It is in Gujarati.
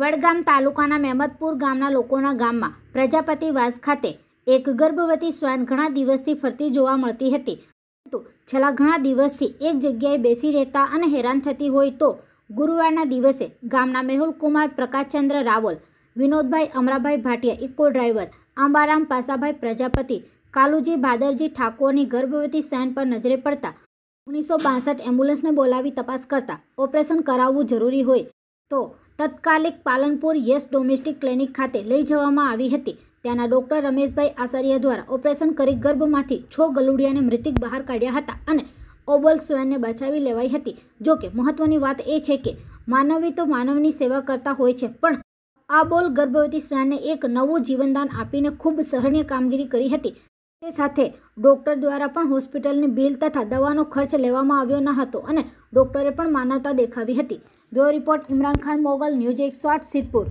વડગામ તાલુકાના મહેમદપુર ગામના લોકોના ગામમાં પ્રજાપતિવાસ ખાતે એક ગર્ભવતી શ્વાન ઘણા દિવસથી ફરતી જોવા મળતી હતી પરંતુ છેલ્લા ઘણા દિવસથી એક જગ્યાએ બેસી રહેતા અને હેરાન થતી હોય તો ગુરુવારના દિવસે ગામના મેહુલકુમાર પ્રકાશચંદ્ર રાવલ વિનોદભાઈ અમરાભાઈ ભાટિયા ઇકો ડ્રાઈવર આંબારામ પાસાભાઈ પ્રજાપતિ કાલુજી ભાદરજી ઠાકોરની ગર્ભવતી શ્વાન પર નજરે પડતા ઓગણીસો બાસઠ એમ્બ્યુલન્સને બોલાવી તપાસ કરતા ઓપરેશન કરાવવું જરૂરી હોય તો તત્કાલિક પાલનપુર યસ ડોમેસ્ટિક ક્લિનિક ખાતે લઈ જવામાં આવી હતી ત્યાંના ડૉક્ટર રમેશભાઈ આસારિયા દ્વારા ઓપરેશન કરી ગર્ભમાંથી છ ગલુડિયાને મૃતિક બહાર કાઢ્યા હતા અને ઓબલ સ્વયંને બચાવી લેવાઈ હતી જોકે કે મહત્વની વાત એ છે કે માનવી તો માનવની સેવા કરતા હોય છે પણ આ બોલ ગર્ભવતી સ્વયંને એક નવું જીવનદાન આપીને ખૂબ સહનીય કામગીરી કરી હતી તે સાથે ડૉક્ટર દ્વારા પણ હોસ્પિટલની બિલ તથા દવાનો ખર્ચ લેવામાં આવ્યો ન હતો અને ડોક્ટરે પણ માનવતા દેખાવી હતી bureau report Imran Khan Mogal news એકસો આઠ સિદ્ધપુર